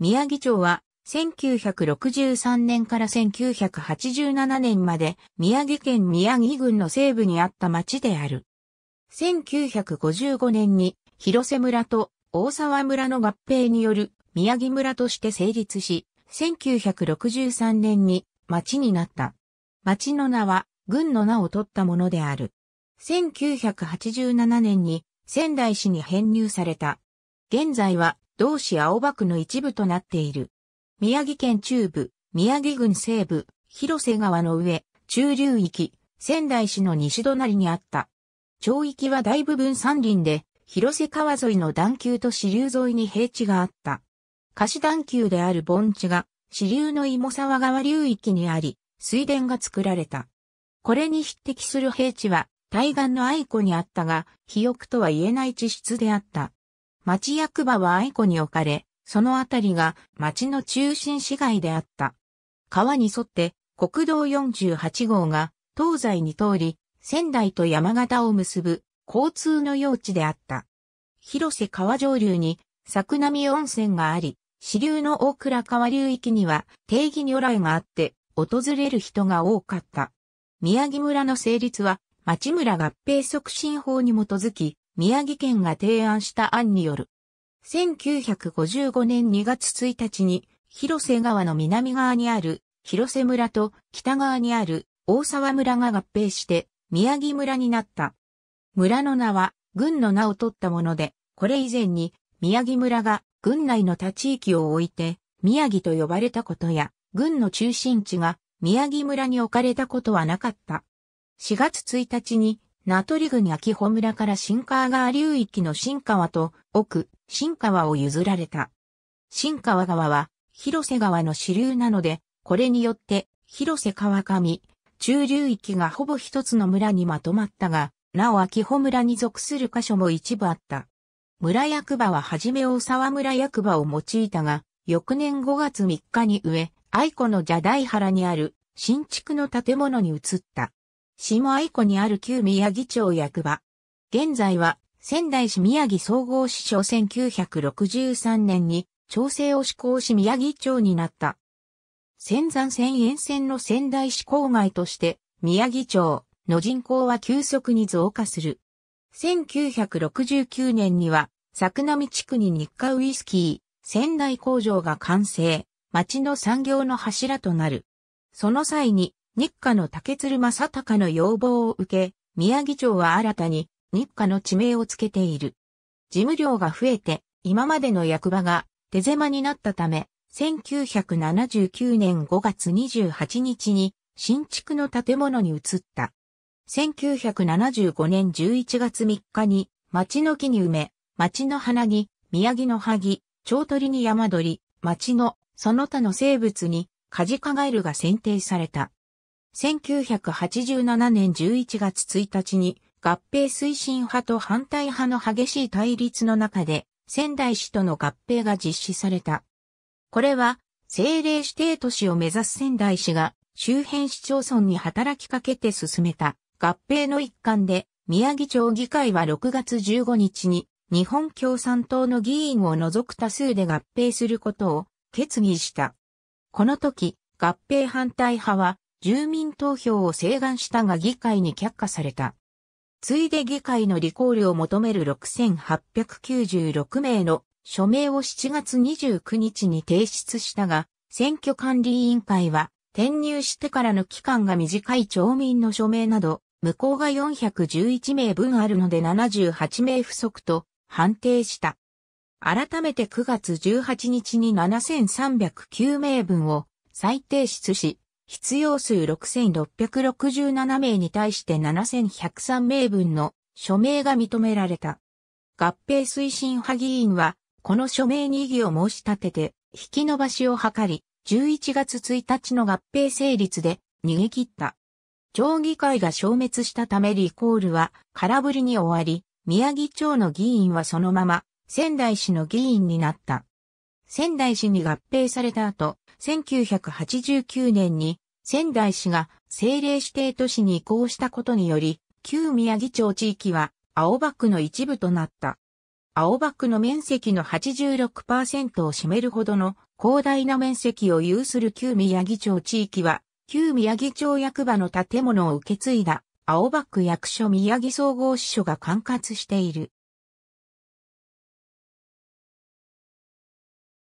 宮城町は1963年から1987年まで宮城県宮城郡の西部にあった町である。1955年に広瀬村と大沢村の合併による宮城村として成立し、1963年に町になった。町の名は郡の名を取ったものである。1987年に仙台市に編入された。現在は同市青葉区の一部となっている。宮城県中部、宮城郡西部、広瀬川の上、中流域、仙台市の西隣にあった。町域は大部分山林で、広瀬川沿いの段丘と支流沿いに平地があった。貸段丘である盆地が、支流の芋沢川流域にあり、水田が作られた。これに匹敵する平地は、対岸の愛子にあったが、肥沃とは言えない地質であった。町役場は愛子に置かれ、そのあたりが町の中心市街であった。川に沿って国道48号が東西に通り、仙台と山形を結ぶ交通の用地であった。広瀬川上流に桜見温泉があり、支流の大倉川流域には定義如来があって、訪れる人が多かった。宮城村の成立は、町村合併促進法に基づき、宮城県が提案した案による。1955年2月1日に、広瀬川の南側にある広瀬村と北側にある大沢村が合併して宮城村になった。村の名は軍の名を取ったもので、これ以前に宮城村が軍内の他地域を置いて宮城と呼ばれたことや、軍の中心地が宮城村に置かれたことはなかった。4月1日に名取郡秋穂村から新川川流域の新川と奥、新川を譲られた。新川川は、広瀬川の支流なので、これによって、広瀬川上、中流域がほぼ一つの村にまとまったが、なお秋穂村に属する箇所も一部あった。村役場ははじめ大沢村役場を用いたが、翌年5月3日に上、愛子の蛇台原にある新築の建物に移った。下愛子にある旧宮城町役場。現在は、仙台市宮城総合市長1963年に、調整を施行し宮城町になった。仙山線沿線の仙台市郊外として、宮城町の人口は急速に増加する。1969年には、作並地区に日課ウイスキー、仙台工場が完成、町の産業の柱となる。その際に、日課の竹鶴正隆の要望を受け、宮城町は新たに日課の地名をつけている。事務量が増えて、今までの役場が手狭になったため、1979年5月28日に新築の建物に移った。1975年11月3日に町の木に埋め、町の花木、宮城の萩、鳥取に山鳥、町のその他の生物にカジカガエルが選定された。1987年11月1日に合併推進派と反対派の激しい対立の中で仙台市との合併が実施された。これは政令指定都市を目指す仙台市が周辺市町村に働きかけて進めた合併の一環で宮城町議会は6月15日に日本共産党の議員を除く多数で合併することを決議した。この時合併反対派は住民投票を請願したが議会に却下された。ついで議会のリコールを求める6896名の署名を7月29日に提出したが、選挙管理委員会は転入してからの期間が短い町民の署名など、無効が411名分あるので78名不足と判定した。改めて9月18日に7309名分を再提出し、必要数6667名に対して7103名分の署名が認められた。合併推進派議員は、この署名に異議を申し立てて、引き延ばしを図り、11月1日の合併成立で逃げ切った。町議会が消滅したためリコールは空振りに終わり、宮城町の議員はそのまま仙台市の議員になった。仙台市に合併された後、1989年に仙台市が政令指定都市に移行したことにより、旧宮城町地域は青葉区の一部となった。青葉区の面積の86%を占めるほどの広大な面積を有する旧宮城町地域は、旧宮城町役場の建物を受け継いだ青葉区役所宮城総合支所が管轄している。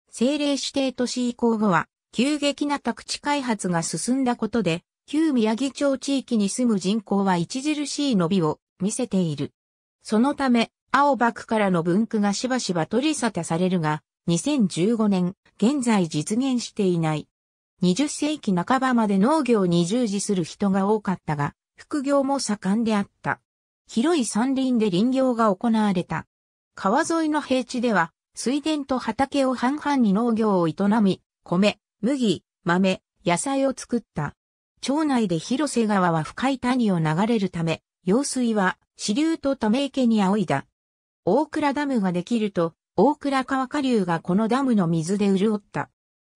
政令指定都市移行後は、急激な宅地開発が進んだことで、旧宮城町地域に住む人口は著しい伸びを見せている。そのため、青幕からの分区がしばしば取り沙汰されるが、2015年、現在実現していない。20世紀半ばまで農業に従事する人が多かったが、副業も盛んであった。広い山林で林業が行われた。川沿いの平地では、水田と畑を半々に農業を営み、米、麦、豆、野菜を作った。町内で広瀬川は深い谷を流れるため、用水は支流とため池に仰いだ。大倉ダムができると、大倉川下流がこのダムの水で潤った。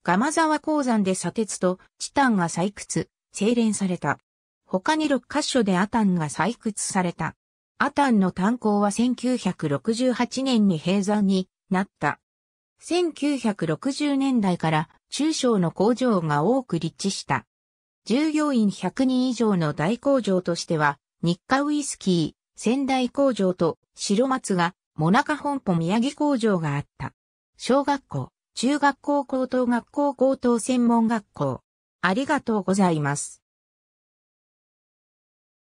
釜沢鉱山で砂鉄とチタンが採掘、精錬された。他に6カ所でアタンが採掘された。アタンの炭鉱は1968年に閉山になった。1960年代から中小の工場が多く立地した。従業員100人以上の大工場としては、日課ウイスキー、仙台工場と白松が、モナカ本舗宮城工場があった。小学校、中学校高等学校高等専門学校。ありがとうございます。